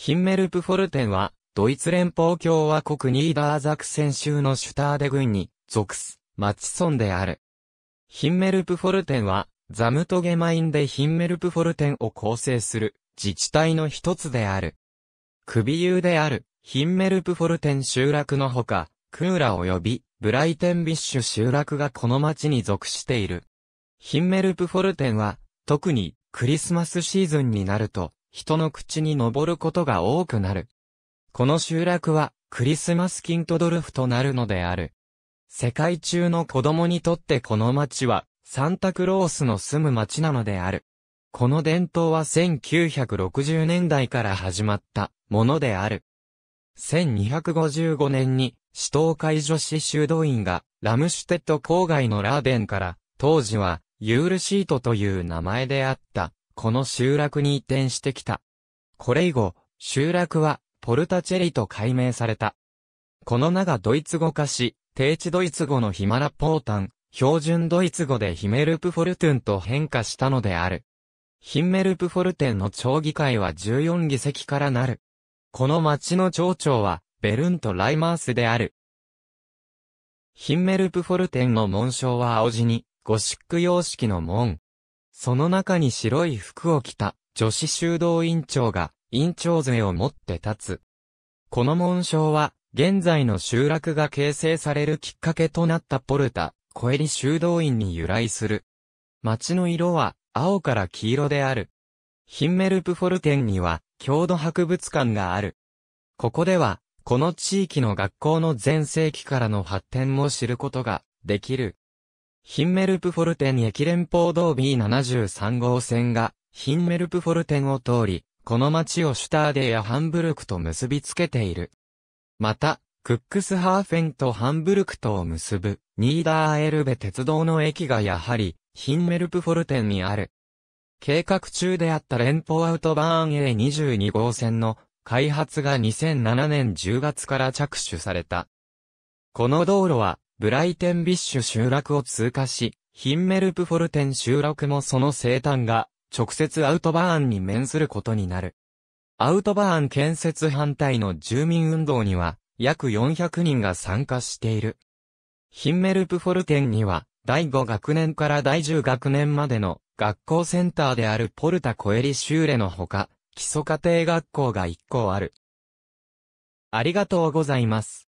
ヒンメルプフォルテンは、ドイツ連邦共和国ニーダーザクセン州のシュターデ郡に属す、町村である。ヒンメルプフォルテンは、ザムトゲマインでヒンメルプフォルテンを構成する自治体の一つである。クビユであるヒンメルプフォルテン集落のほか、クーラ及びブライテンビッシュ集落がこの町に属している。ヒンメルプフォルテンは、特にクリスマスシーズンになると、人の口に登ることが多くなる。この集落は、クリスマスキントドルフとなるのである。世界中の子供にとってこの町は、サンタクロースの住む町なのである。この伝統は1960年代から始まったものである。1255年に、死闘会女子修道院が、ラムシュテット郊外のラーベンから、当時は、ユールシートという名前であった、この集落に移転してきた。これ以後、集落は、ポルタチェリと改名された。この名がドイツ語化し、低地ドイツ語のヒマラポータン、標準ドイツ語でヒメルプフォルトゥンと変化したのである。ヒンメルプフォルテンの町議会は14議席からなる。この町の町長は、ベルンとライマースである。ヒンメルプフォルテンの紋章は青地に、ゴシック様式の門。その中に白い服を着た女子修道院長が院長杖を持って立つ。この紋章は現在の集落が形成されるきっかけとなったポルタ、小襟修道院に由来する。街の色は青から黄色である。ヒンメルプフォルテンには郷土博物館がある。ここでは、この地域の学校の前世紀からの発展も知ることができる。ヒンメルプフォルテン駅連邦道 B73 号線が、ヒンメルプフォルテンを通り、この町をシュターデやハンブルクと結びつけている。また、クックスハーフェンとハンブルクとを結ぶ、ニーダーエルベ鉄道の駅がやはり、ヒンメルプフォルテンにある。計画中であった連邦アウトバーン A22 号線の開発が2007年10月から着手された。この道路は、ブライテンビッシュ集落を通過し、ヒンメルプフォルテン集落もその生誕が、直接アウトバーンに面することになる。アウトバーン建設反対の住民運動には、約400人が参加している。ヒンメルプフォルテンには、第5学年から第10学年までの学校センターであるポルタ・コエリシューレのほか、基礎家庭学校が1校ある。ありがとうございます。